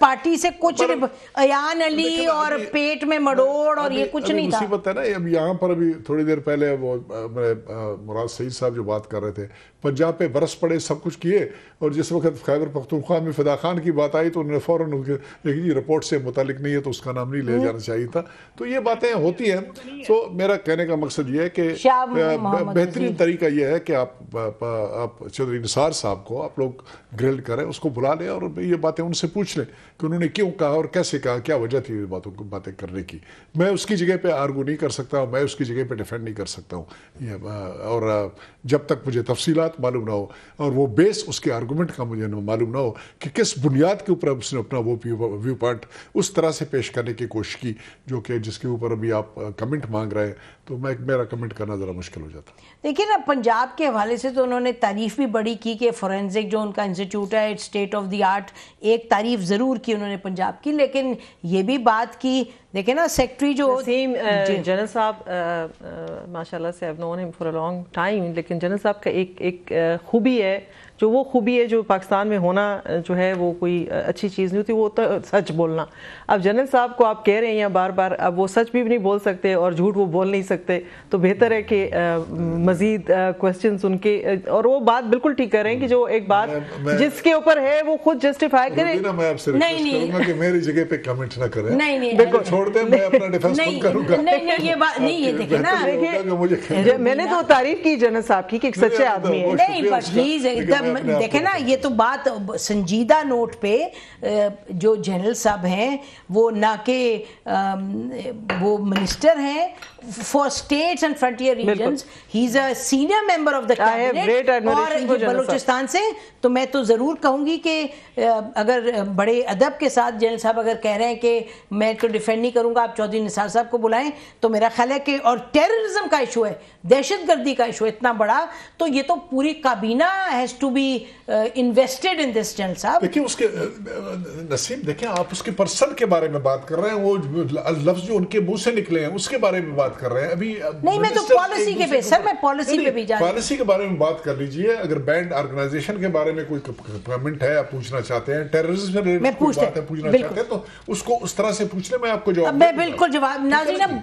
Party से कुछ अयान अली और पेट में मडोड़ और ये कुछ नहीं था मुसीबत है ना अब यहाँ पर अभी थोड़ी देर पहले वो मुराद सईद साहब जो बात कर रहे थे पंजाब पे बरस पड़े सब कुछ किए और जिस वक्त खैबर पख्तूनख्वा में फिदा खान की बात आई तो उन्होंने फ़ौरन लेकिन ये रिपोर्ट से मुतलिक नहीं है तो उसका नाम नहीं ले जाना हम्म। चाहिए था तो ये बातें होती हैं तो मेरा कहने का मकसद ये है कि बेहतरीन तरीका ये है कि आप आप चौधरी निसार साहब को आप लोग ग्रिल करें उसको बुला लें और ये बातें उनसे पूछ लें कि उन्होंने क्यों कहा और कैसे कहा क्या वजह थी बातों को बातें करने की मैं उसकी जगह पे आर्गू नहीं कर सकता हूँ मैं उसकी जगह पे डिफेंड नहीं कर सकता हूँ और जब तक मुझे तफसीलात मालूम ना हो और वो बेस उसके आर्गूमेंट का मुझे मालूम ना हो कि किस बुनियाद के ऊपर उसने अपना वो व्यू पॉइंट उस तरह से पेश करने की कोशिश की जो कि जिसके ऊपर अभी आप कमेंट मांग रहे हैं तो मैं मेरा कमेंट करना ज़रा मुश्किल हो जाता देखिए ना पंजाब के हवाले से तो उन्होंने तारीफ भी बड़ी की कि फॉरेंसिक जो उनका इंस्टीट्यूट है स्टेट ऑफ द आर्ट एक तारीफ ज़रूर ज़रूर की उन्होंने पंजाब की लेकिन ये भी बात की देखे ना सेक्रेटरी जो सेम uh, जनरल साहब uh, uh, माशाल्लाह से I known him for a long time लेकिन जनरल साहब का एक एक खूबी है जो वो खूबी है जो पाकिस्तान में होना जो है वो कोई अच्छी चीज़ नहीं होती वो तो सच बोलना अब जनरल साहब को आप कह रहे हैं या बार बार अब वो सच भी नहीं बोल सकते और झूठ वो बोल नहीं सकते तो बेहतर है कि मज़ीद क्वेश्चन उनके और वो बात बिल्कुल ठीक कर रहे हैं कि जो एक बात जिसके ऊपर है वो खुद जस्टिफाई करें नहीं नहीं मेरी जगह पे कमेंट ना करें नहीं नहीं बिल्कुल छोड़ते मैं अपना डिफेंस नहीं, करूंगा नहीं नहीं ये बात नहीं ये देखिए ना तो देखिए मैंने तो तारीफ की जनरल साहब की कि एक सच्चे तो आदमी है नहीं बट प्लीज एकदम देखे ना ये तो बात संजीदा नोट पे जो जनरल साहब हैं वो ना के वो मिनिस्टर हैं for states and frontier regions he's a senior member of the cabinet और बलूचिस्तान से तो मैं तो ज़रूर कहूंगी कि अगर बड़े अदब के साथ जनरल साहब अगर कह रहे हैं कि मैं तो डिफेंड नहीं करूंगा आप चौधरी निसार साहब को बुलाएं तो मेरा ख्याल है कि और टेररिज्म का इशू है दहशत गर्दी का इशू इतना बड़ा तो ये तो पूरी काबीना has to be invested in this general साहब देखिए उसके uh, uh, नसीम देखिए आप उसके पर्सन के बारे में बात कर रहे हैं वो लफ्ज जो उनके मुंह से निकले हैं उसके बारे में बात कर रहे हैं अभी uh, नहीं मैं तो पॉलिसी के पे सर मैं पॉलिसी पे भी जा पॉलिसी के बारे में बात कर लीजिए अगर बैंड ऑर्गेनाइजेशन के बारे में कोई कमेंट है आप पूछना चाहते हैं टेररिज्म से रिलेटेड बात है पूछना चाहते हैं तो उसको उस तरह से पूछ ले मैं आपको जवाब मैं बिल्कुल जवाब नाजी